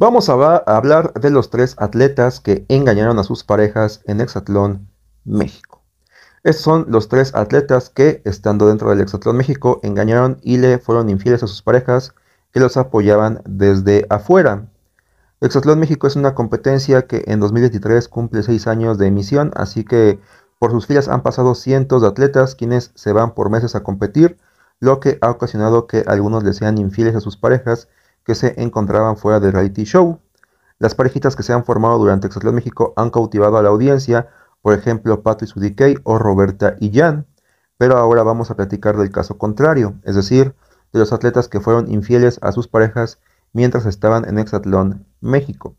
Vamos a hablar de los tres atletas que engañaron a sus parejas en Hexatlón México. Estos son los tres atletas que, estando dentro del Hexatlón México, engañaron y le fueron infieles a sus parejas que los apoyaban desde afuera. Hexatlón México es una competencia que en 2023 cumple 6 años de emisión, así que por sus filas han pasado cientos de atletas quienes se van por meses a competir, lo que ha ocasionado que algunos le sean infieles a sus parejas que se encontraban fuera del reality show. Las parejitas que se han formado durante Exatlón México han cautivado a la audiencia, por ejemplo y Sudikey o Roberta y Jan. Pero ahora vamos a platicar del caso contrario, es decir, de los atletas que fueron infieles a sus parejas mientras estaban en Exatlón México.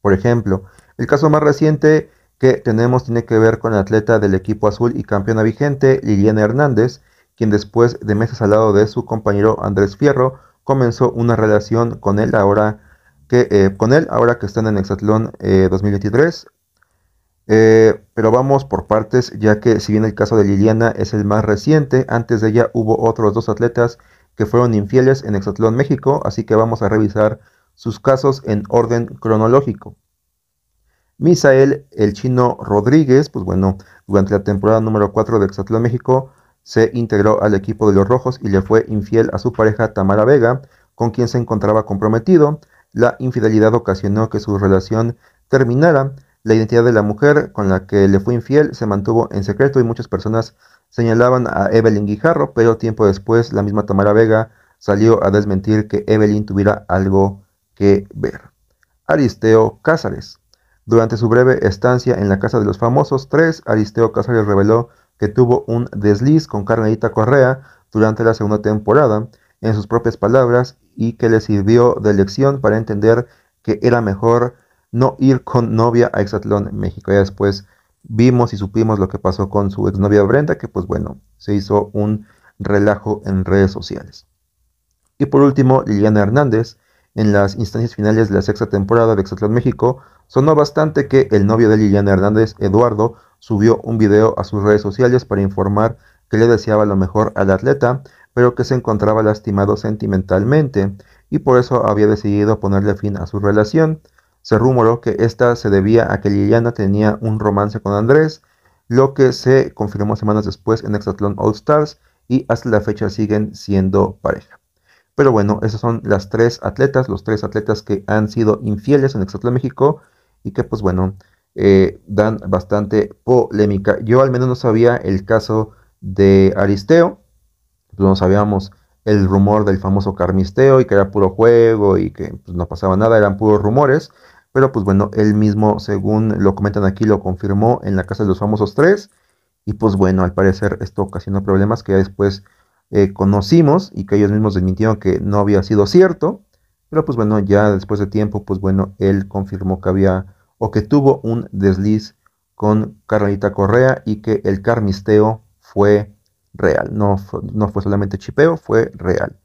Por ejemplo, el caso más reciente que tenemos tiene que ver con el atleta del equipo azul y campeona vigente Liliana Hernández, quien después de meses al lado de su compañero Andrés Fierro comenzó una relación con él ahora que, eh, con él ahora que están en Hexatlón 2023. Eh, eh, pero vamos por partes, ya que si bien el caso de Liliana es el más reciente, antes de ella hubo otros dos atletas que fueron infieles en Hexatlón México, así que vamos a revisar sus casos en orden cronológico. Misael, el chino Rodríguez, pues bueno, durante la temporada número 4 de Hexatlón México, se integró al equipo de los Rojos y le fue infiel a su pareja Tamara Vega, con quien se encontraba comprometido. La infidelidad ocasionó que su relación terminara. La identidad de la mujer con la que le fue infiel se mantuvo en secreto y muchas personas señalaban a Evelyn Guijarro, pero tiempo después la misma Tamara Vega salió a desmentir que Evelyn tuviera algo que ver. Aristeo Cázares. Durante su breve estancia en la Casa de los Famosos tres, Aristeo Cázares reveló que tuvo un desliz con Carmelita Correa durante la segunda temporada, en sus propias palabras, y que le sirvió de lección para entender que era mejor no ir con novia a Exatlón México. Ya después vimos y supimos lo que pasó con su exnovia Brenda, que pues bueno, se hizo un relajo en redes sociales. Y por último, Liliana Hernández, en las instancias finales de la sexta temporada de Exatlón México, sonó bastante que el novio de Liliana Hernández, Eduardo, subió un video a sus redes sociales para informar que le deseaba lo mejor al atleta, pero que se encontraba lastimado sentimentalmente y por eso había decidido ponerle fin a su relación. Se rumoró que esta se debía a que Liliana tenía un romance con Andrés, lo que se confirmó semanas después en Exatlón All Stars y hasta la fecha siguen siendo pareja. Pero bueno, esas son las tres atletas, los tres atletas que han sido infieles en Exatlón México y que pues bueno, eh, dan bastante polémica. Yo al menos no sabía el caso de Aristeo, pues no sabíamos el rumor del famoso carmisteo y que era puro juego y que pues, no pasaba nada, eran puros rumores. Pero pues bueno, él mismo, según lo comentan aquí, lo confirmó en la casa de los famosos tres. Y pues bueno, al parecer esto ocasionó problemas que ya después eh, conocimos y que ellos mismos admitieron que no había sido cierto. Pero pues bueno, ya después de tiempo, pues bueno, él confirmó que había o que tuvo un desliz con Carlita Correa y que el carmisteo fue real. No fue, no fue solamente chipeo, fue real.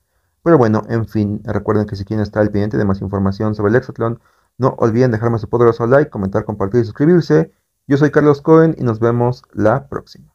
Pero bueno, en fin, recuerden que si quieren estar al pendiente de más información sobre el Exatlón, no olviden dejarme su poderoso like, comentar, compartir y suscribirse. Yo soy Carlos Cohen y nos vemos la próxima.